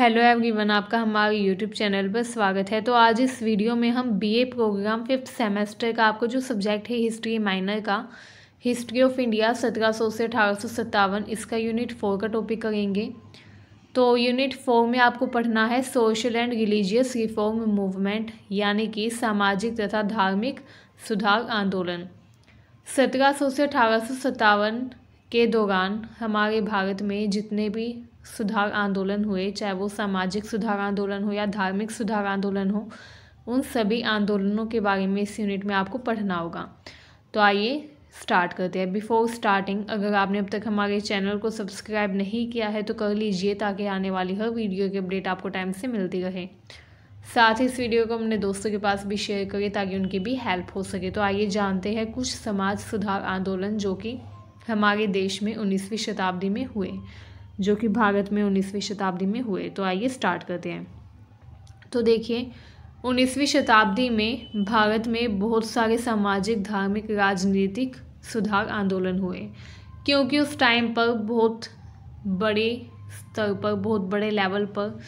hello everyone आपका हमारे YouTube channel पर स्वागत है तो आज इस वीडियो में हम बीए प्रोग्राम फिफ्थ सेमेस्टर का आपको जो सब्जेक्ट है हिस्ट्री माइनर का हिस्ट्री ऑफ इंडिया सत्रह सौ से अठारह सौ सत्तावन इसका यूनिट फोर का टॉपिक करेंगे तो यूनिट फोर में आपको पढ़ना है social and religious reform movement यानी कि सामाजिक तथा धार्मिक सुधार आंदोलन सत्रह सौ से अठारह के दौरान हमारे भारत में जितने भी सुधार आंदोलन हुए चाहे वो सामाजिक सुधार आंदोलन हो या धार्मिक सुधार आंदोलन हो उन सभी आंदोलनों के बारे में इस यूनिट में आपको पढ़ना होगा तो आइए स्टार्ट करते हैं बिफोर स्टार्टिंग अगर आपने अब तक हमारे चैनल को सब्सक्राइब नहीं किया है तो कर लीजिए ताकि आने वाली हर वीडियो की अपडेट आपको टाइम से मिलती रहे साथ ही इस वीडियो को अपने दोस्तों के पास भी शेयर करिए ताकि उनकी भी हेल्प हो सके तो आइए जानते हैं कुछ समाज सुधार आंदोलन जो कि हमारे देश में उन्नीसवीं शताब्दी में हुए जो कि भारत में उन्नीसवीं शताब्दी में हुए तो आइए स्टार्ट करते हैं तो देखिए उन्नीसवीं शताब्दी में भारत में बहुत सारे सामाजिक धार्मिक राजनीतिक सुधार आंदोलन हुए क्योंकि उस टाइम पर बहुत बड़े स्तर पर बहुत बड़े लेवल पर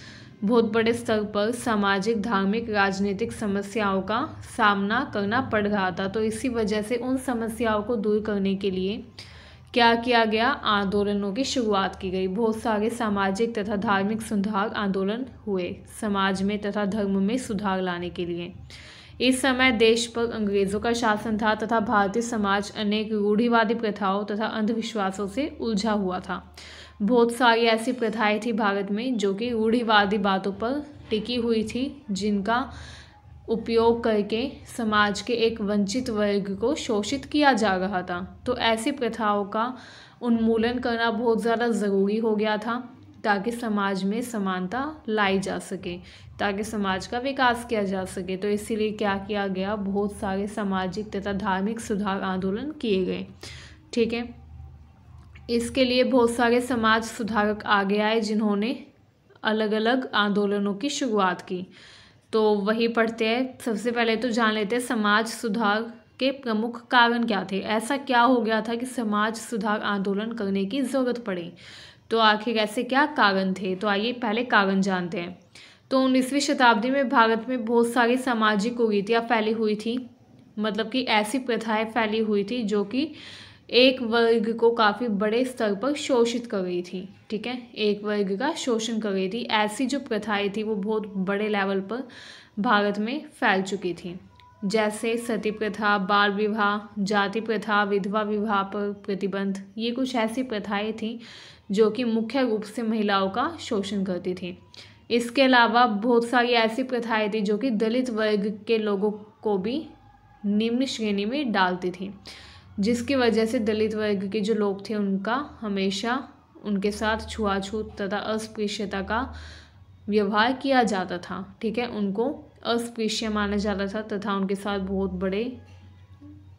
बहुत बड़े स्तर पर सामाजिक धार्मिक राजनीतिक समस्याओं का सामना करना पड़ रहा था तो इसी वजह से उन समस्याओं को दूर करने के लिए क्या किया गया आंदोलनों की शुरुआत की गई बहुत सारे सामाजिक तथा धार्मिक सुधार आंदोलन हुए समाज में तथा धर्म में सुधार लाने के लिए इस समय देश पर अंग्रेजों का शासन था तथा भारतीय समाज अनेक रूढ़िवादी प्रथाओं तथा अंधविश्वासों से उलझा हुआ था बहुत सारी ऐसी प्रथाएं थी भारत में जो कि रूढ़िवादी बातों पर टिकी हुई थी जिनका उपयोग करके समाज के एक वंचित वर्ग को शोषित किया जा रहा था तो ऐसी प्रथाओं का उन्मूलन करना बहुत ज़्यादा ज़रूरी हो गया था ताकि समाज में समानता लाई जा सके ताकि समाज का विकास किया जा सके तो इसीलिए क्या किया गया बहुत सारे सामाजिक तथा धार्मिक सुधार आंदोलन किए गए ठीक है इसके लिए बहुत सारे समाज सुधारक आगे आए जिन्होंने अलग अलग आंदोलनों की शुरुआत की तो वही पढ़ते हैं सबसे पहले तो जान लेते हैं समाज सुधार के प्रमुख कारण क्या थे ऐसा क्या हो गया था कि समाज सुधार आंदोलन करने की ज़रूरत पड़ी तो आखिर ऐसे क्या कारण थे तो आइए पहले कारण जानते हैं तो उन्नीसवीं शताब्दी में भारत में बहुत सारी सामाजिक कुरीतियाँ फैली हुई थी मतलब कि ऐसी प्रथाएं फैली हुई थी जो कि एक वर्ग को काफ़ी बड़े स्तर पर शोषित कर रही थी ठीक है एक वर्ग का शोषण कर रही थी ऐसी जो प्रथाएं थी वो बहुत बड़े लेवल पर भारत में फैल चुकी थी जैसे सती प्रथा बाल विवाह जाति प्रथा विधवा विवाह पर प्रतिबंध ये कुछ ऐसी प्रथाएं थीं जो कि मुख्य रूप से महिलाओं का शोषण करती थी इसके अलावा बहुत सारी ऐसी प्रथाएँ थी जो कि दलित वर्ग के लोगों को भी निम्न श्रेणी में डालती थी जिसकी वजह से दलित वर्ग के जो लोग थे उनका हमेशा उनके साथ छुआछूत तथा अस्पृश्यता का व्यवहार किया जाता था ठीक है उनको अस्पृश्य माना जाता था तथा उनके साथ बहुत बड़े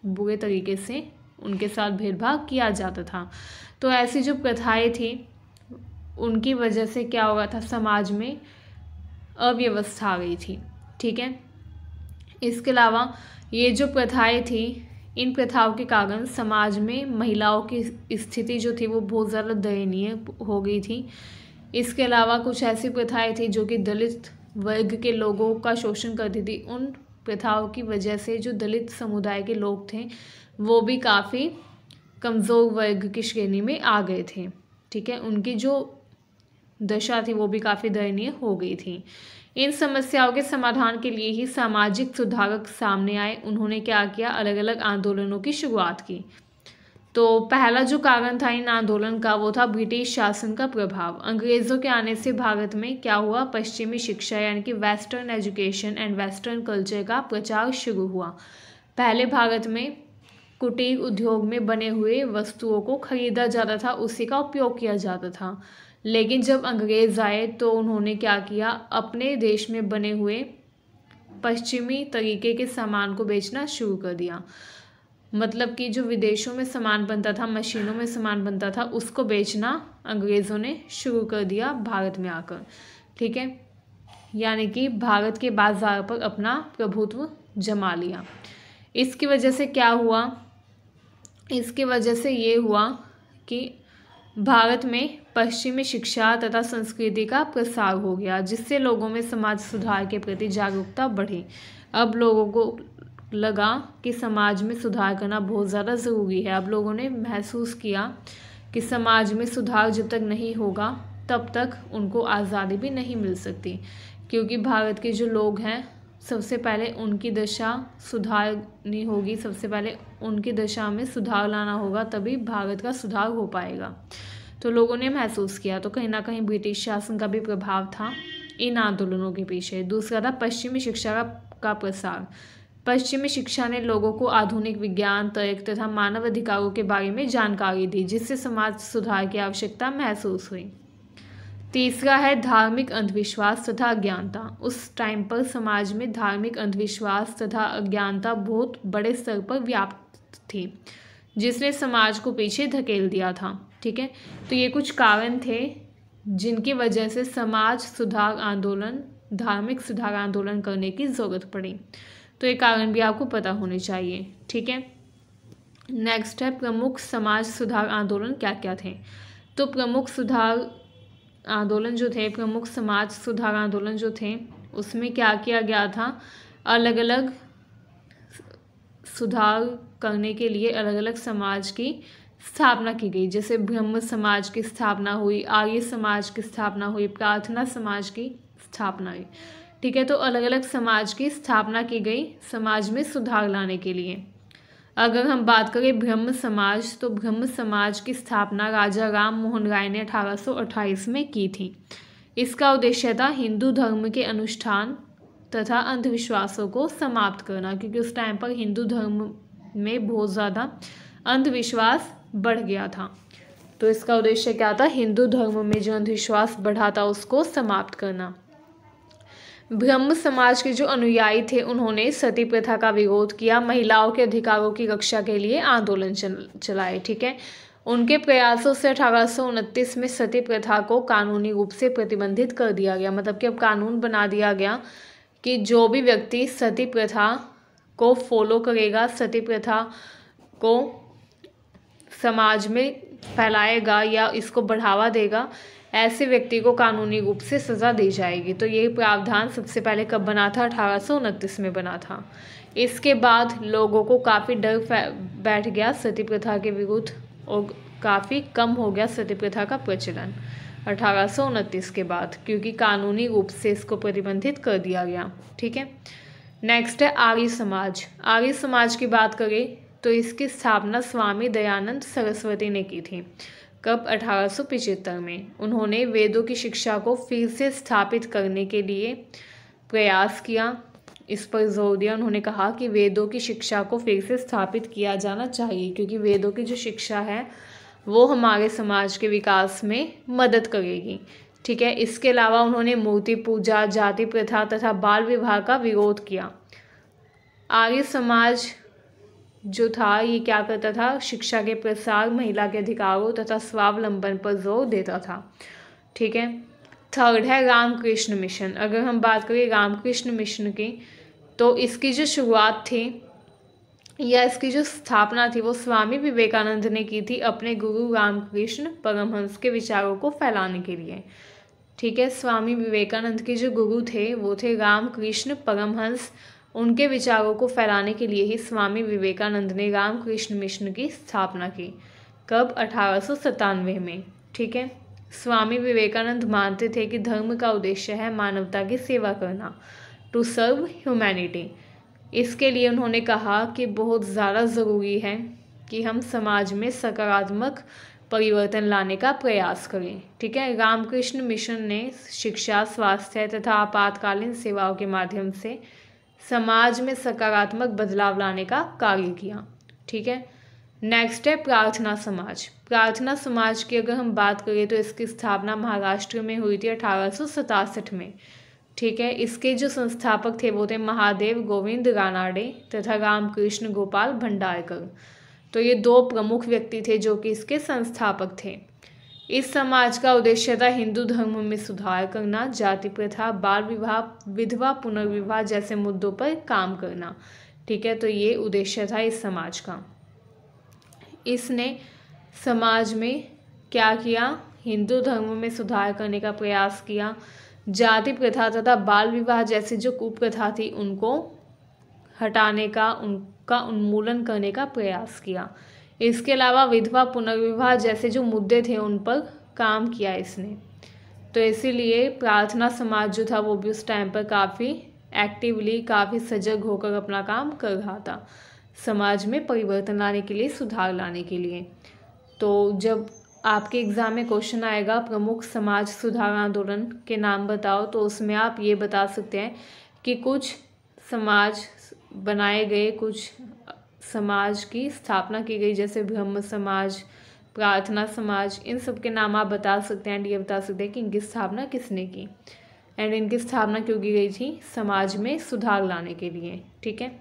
बुरे तरीके से उनके साथ भेदभाव किया जाता था तो ऐसी जो प्रथाएं थी उनकी वजह से क्या हो रहा था समाज में अव्यवस्था आ गई थी ठीक है इसके अलावा ये जो प्रथाएं थी इन प्रथाओं के कारण समाज में महिलाओं की स्थिति जो थी वो बहुत ज़्यादा दयनीय हो गई थी इसके अलावा कुछ ऐसी प्रथाएं थी जो कि दलित वर्ग के लोगों का शोषण करती थी उन प्रथाओं की वजह से जो दलित समुदाय के लोग थे वो भी काफ़ी कमज़ोर वर्ग की श्रेणी में आ गए थे ठीक है उनकी जो दशा थी वो भी काफ़ी दयनीय हो गई थी इन समस्याओं के समाधान के लिए ही सामाजिक सुधारक सामने आए उन्होंने क्या किया अलग अलग आंदोलनों की शुरुआत की तो पहला जो कारण था इन आंदोलन का वो था ब्रिटिश शासन का प्रभाव अंग्रेज़ों के आने से भारत में क्या हुआ पश्चिमी शिक्षा यानी कि western education and western culture का प्रचार शुरू हुआ पहले भारत में कुटीर उद्योग में बने हुए वस्तुओं को खरीदा जाता था उसी का उपयोग किया जाता था लेकिन जब अंग्रेज़ आए तो उन्होंने क्या किया अपने देश में बने हुए पश्चिमी तरीके के सामान को बेचना शुरू कर दिया मतलब कि जो विदेशों में सामान बनता था मशीनों में सामान बनता था उसको बेचना अंग्रेज़ों ने शुरू कर दिया भारत में आकर ठीक है यानी कि भारत के बाजार पर अपना प्रभुत्व जमा लिया इसकी वजह से क्या हुआ इसकी वजह से ये हुआ कि भारत में पश्चिमी शिक्षा तथा संस्कृति का प्रसार हो गया जिससे लोगों में समाज सुधार के प्रति जागरूकता बढ़ी अब लोगों को लगा कि समाज में सुधार करना बहुत ज़्यादा ज़रूरी है अब लोगों ने महसूस किया कि समाज में सुधार जब तक नहीं होगा तब तक उनको आज़ादी भी नहीं मिल सकती क्योंकि भारत के जो लोग हैं सबसे पहले उनकी दशा सुधारनी होगी सबसे पहले उनकी दशा में सुधार लाना होगा तभी भारत का सुधार हो पाएगा तो लोगों ने महसूस किया तो कहीं ना कहीं ब्रिटिश शासन का भी प्रभाव था इन आंदोलनों के पीछे दूसरा था पश्चिमी शिक्षा का, का प्रसार पश्चिमी शिक्षा ने लोगों को आधुनिक विज्ञान तर्क तथा मानव अधिकारों के बारे में जानकारी दी जिससे समाज सुधार की आवश्यकता महसूस हुई तीसरा है धार्मिक अंधविश्वास तथा अज्ञानता उस टाइम पर समाज में धार्मिक अंधविश्वास तथा अज्ञानता बहुत बड़े स्तर पर व्याप्त थी जिसने समाज को पीछे धकेल दिया था ठीक है तो ये कुछ कारण थे जिनकी वजह से समाज सुधार आंदोलन धार्मिक सुधार आंदोलन करने की ज़रूरत पड़ी तो ये कारण भी आपको पता होने चाहिए ठीक है नेक्स्ट है प्रमुख समाज सुधार आंदोलन क्या क्या थे तो प्रमुख सुधार आंदोलन जो थे प्रमुख समाज सुधार आंदोलन जो थे उसमें क्या किया गया था अलग अलग सुधार करने के लिए अलग अलग समाज की स्थापना की गई जैसे ब्रह्म समाज की स्थापना हुई आर्य समाज की स्थापना हुई प्रार्थना समाज की स्थापना हुई ठीक है तो अलग अलग समाज की स्थापना की गई समाज में सुधार लाने के लिए अगर हम बात करें ब्रह्म समाज तो ब्रह्म समाज की स्थापना राजा राम मोहन राय ने अठारह में की थी इसका उद्देश्य था हिंदू धर्म के अनुष्ठान तथा अंधविश्वासों को समाप्त करना क्योंकि उस टाइम पर हिंदू धर्म में बहुत ज़्यादा अंधविश्वास बढ़ गया था तो इसका उद्देश्य क्या था हिंदू धर्म में जो अंधविश्वास बढ़ा था उसको समाप्त करना ब्रह्म समाज के जो अनुयायी थे उन्होंने सती प्रथा का विरोध किया महिलाओं के अधिकारों की रक्षा के लिए आंदोलन चलाए ठीक है उनके प्रयासों से अठारह में सती प्रथा को कानूनी रूप से प्रतिबंधित कर दिया गया मतलब कि अब कानून बना दिया गया कि जो भी व्यक्ति सती प्रथा को फॉलो करेगा सती प्रथा को समाज में फैलाएगा या इसको बढ़ावा देगा ऐसे व्यक्ति को कानूनी रूप से सज़ा दी जाएगी तो ये प्रावधान सबसे पहले कब बना था अठारह में बना था इसके बाद लोगों को काफ़ी डर बैठ गया सती प्रथा के विरुद्ध और काफ़ी कम हो गया सती प्रथा का प्रचलन अठारह के बाद क्योंकि कानूनी रूप से इसको प्रतिबंधित कर दिया गया ठीक है नेक्स्ट है आर्य समाज आर्य समाज की बात करें तो इसकी स्थापना स्वामी दयानंद सरस्वती ने की थी कब अठारह में उन्होंने वेदों की शिक्षा को फिर से स्थापित करने के लिए प्रयास किया इस पर जोर दिया उन्होंने कहा कि वेदों की शिक्षा को फिर से स्थापित किया जाना चाहिए क्योंकि वेदों की जो शिक्षा है वो हमारे समाज के विकास में मदद करेगी ठीक है इसके अलावा उन्होंने मूर्ति पूजा जाति प्रथा तथा बाल विवाह का विरोध किया आर्य समाज जो था ये क्या करता था शिक्षा के प्रसार महिला के अधिकारों तथा स्वावलंबन पर जोर देता था ठीक है थर्ड है रामकृष्ण मिशन अगर हम बात करें रामकृष्ण मिशन की तो इसकी जो शुरुआत थी या इसकी जो स्थापना थी वो स्वामी विवेकानंद ने की थी अपने गुरु रामकृष्ण परमहंस के विचारों को फैलाने के लिए ठीक है स्वामी विवेकानंद के जो गुरु थे वो थे रामकृष्ण परमहंस उनके विचारों को फैलाने के लिए ही स्वामी विवेकानंद ने रामकृष्ण मिशन की स्थापना की कब अठारह में ठीक है स्वामी विवेकानंद मानते थे कि धर्म का उद्देश्य है मानवता की सेवा करना टू सर्व ह्यूमैनिटी इसके लिए उन्होंने कहा कि बहुत ज़्यादा ज़रूरी है कि हम समाज में सकारात्मक परिवर्तन लाने का प्रयास करें ठीक है रामकृष्ण मिशन ने शिक्षा स्वास्थ्य तथा आपातकालीन सेवाओं के माध्यम से समाज में सकारात्मक बदलाव लाने का कार्य किया ठीक है नेक्स्ट है प्रार्थना समाज प्रार्थना समाज की अगर हम बात करें तो इसकी स्थापना महाराष्ट्र में हुई थी अठारह में ठीक है इसके जो संस्थापक थे वो थे महादेव गोविंद रानाडे तथा रामकृष्ण गोपाल भंडारकर तो ये दो प्रमुख व्यक्ति थे जो कि इसके संस्थापक थे इस समाज का उद्देश्य था हिंदू धर्म में सुधार करना जाति प्रथा बाल विवाह विधवा पुनर्विवाह जैसे मुद्दों पर काम करना ठीक है तो ये उद्देश्य था इस समाज का इसने समाज में क्या किया हिंदू धर्म में सुधार करने का प्रयास किया जाति प्रथा तथा बाल विवाह जैसी जो कुप्रथा थी उनको हटाने का उनका उन्मूलन करने का प्रयास किया इसके अलावा विधवा पुनर्विवाह जैसे जो मुद्दे थे उन पर काम किया इसने तो इसीलिए प्रार्थना समाज जो था वो भी उस टाइम पर काफ़ी एक्टिवली काफ़ी सजग होकर अपना काम कर रहा था समाज में परिवर्तन लाने के लिए सुधार लाने के लिए तो जब आपके एग्ज़ाम में क्वेश्चन आएगा प्रमुख समाज सुधार आंदोलन के नाम बताओ तो उसमें आप ये बता सकते हैं कि कुछ समाज बनाए गए कुछ समाज की स्थापना की गई जैसे ब्रह्म समाज प्रार्थना समाज इन सब के नाम आप बता सकते हैं एंड ये बता सकते हैं कि इनकी स्थापना किसने की एंड इनकी स्थापना क्यों की गई थी समाज में सुधार लाने के लिए ठीक है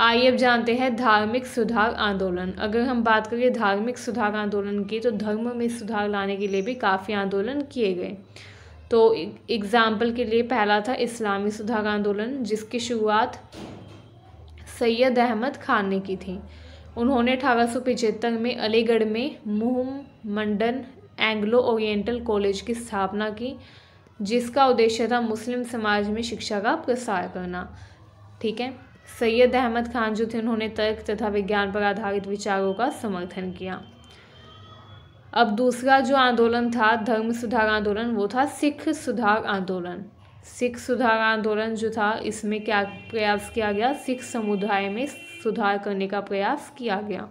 आइए अब जानते हैं धार्मिक सुधार आंदोलन अगर हम बात करें धार्मिक सुधार आंदोलन की तो धर्म में सुधार लाने के लिए भी काफ़ी आंदोलन किए गए तो एग्ज़ाम्पल e-, के लिए पहला था इस्लामी सुधार आंदोलन जिसकी शुरुआत सैयद अहमद खान ने की थी उन्होंने अठारह में अलीगढ़ में Mohammedan Anglo Oriental college की स्थापना की जिसका उद्देश्य था मुस्लिम समाज में शिक्षा का प्रसार करना ठीक है सैयद अहमद खान जो थे उन्होंने तर्क तथा विज्ञान पर आधारित विचारों का समर्थन किया अब दूसरा जो आंदोलन था धर्म सुधार आंदोलन वो था सिख सुधार आंदोलन सिख सुधार आंदोलन जो था इसमें क्या प्रयास किया गया सिख समुदाय में सुधार करने का प्रयास किया गया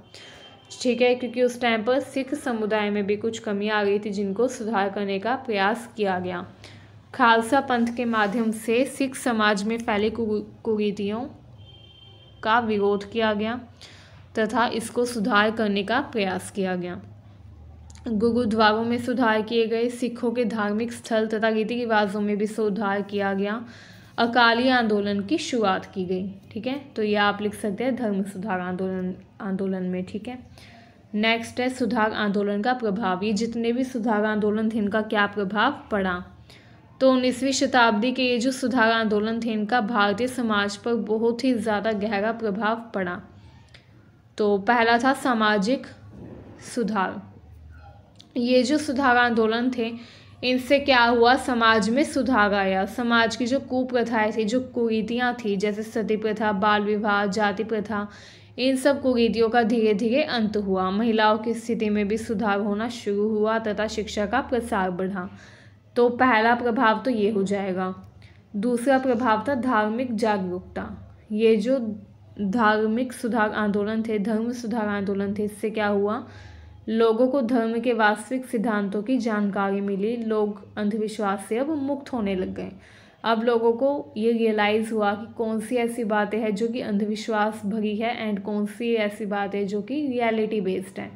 ठीक है क्योंकि उस टाइम पर सिख समुदाय में भी कुछ कमी आ गई थी जिनको सुधार करने का प्रयास किया गया खालसा पंथ के माध्यम से सिख समाज में फैली कुरीतियों का विरोध किया गया तथा इसको सुधार करने का प्रयास किया गया गुरुद्वारों में सुधार किए गए सिखों के धार्मिक स्थल तथा रीति रिवाजों में भी सुधार किया गया अकाली आंदोलन की शुरुआत की गई ठीक है तो यह आप लिख सकते हैं धर्म सुधार आंदोलन आंदोलन में ठीक है नेक्स्ट है सुधार आंदोलन का प्रभाव ये जितने भी सुधार आंदोलन थे इनका क्या प्रभाव पड़ा तो उन्नीसवीं शताब्दी के ये जो सुधार आंदोलन थे इनका भारतीय समाज पर बहुत ही ज़्यादा गहरा प्रभाव पड़ा तो पहला था सामाजिक सुधार ये जो सुधार आंदोलन थे इनसे क्या हुआ समाज में सुधार आया समाज की जो कुप्रथाएँ थी जो कुरीतियाँ थी जैसे सती प्रथा बाल विवाह जाति प्रथा इन सब कुरीतियों का धीरे धीरे अंत हुआ महिलाओं की स्थिति में भी सुधार होना शुरू हुआ तथा शिक्षा का प्रसार बढ़ा तो पहला प्रभाव तो ये हो जाएगा दूसरा प्रभाव था धार्मिक जागरूकता ये जो धार्मिक सुधार आंदोलन थे धर्म सुधार आंदोलन थे इससे क्या हुआ लोगों को धर्म के वास्तविक सिद्धांतों की जानकारी मिली लोग अंधविश्वास से अब मुक्त होने लग गए अब लोगों को ये रियलाइज़ हुआ कि कौन सी ऐसी बातें हैं जो कि अंधविश्वास भरी है एंड कौन सी ऐसी बातें जो कि रियलिटी बेस्ड हैं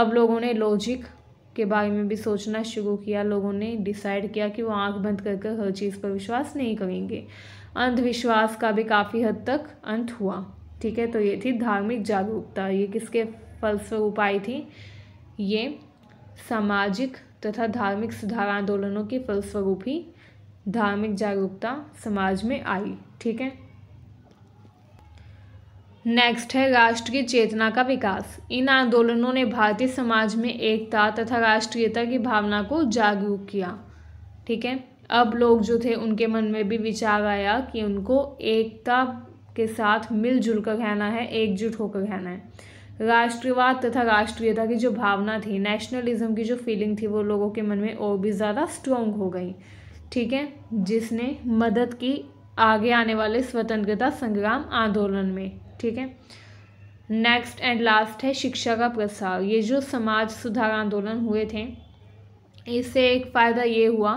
अब लोगों ने लॉजिक के बारे में भी सोचना शुरू किया लोगों ने डिसाइड किया कि वो आंख बंद कर कर हर चीज़ पर विश्वास नहीं करेंगे अंधविश्वास का भी काफ़ी हद तक अंत हुआ ठीक है तो ये थी धार्मिक जागरूकता ये किसके फलस्वरूप आई थी ये सामाजिक तथा धार्मिक सुधार आंदोलनों के फलस्वरूप ही धार्मिक जागरूकता समाज में आई ठीक है नेक्स्ट है राष्ट्रीय चेतना का विकास इन आंदोलनों ने भारतीय समाज में एकता तथा राष्ट्रीयता की भावना को जागरूक किया ठीक है अब लोग जो थे उनके मन में भी विचार आया कि उनको एकता के साथ मिलजुल कर रहना है एकजुट होकर रहना है राष्ट्रवाद तथा राष्ट्रीयता की जो भावना थी नेशनलिज्म की जो फीलिंग थी वो लोगों के मन में और भी ज़्यादा स्ट्रोंग हो गई ठीक है जिसने मदद की आगे आने वाले स्वतंत्रता संग्राम आंदोलन में ठीक है नेक्स्ट एंड लास्ट है शिक्षा का प्रसार ये जो समाज सुधार आंदोलन हुए थे इससे एक फ़ायदा ये हुआ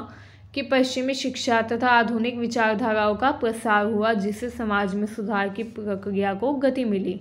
कि पश्चिमी शिक्षा तथा आधुनिक विचारधाराओं का प्रसार हुआ जिससे समाज में सुधार की प्रक्रिया को गति मिली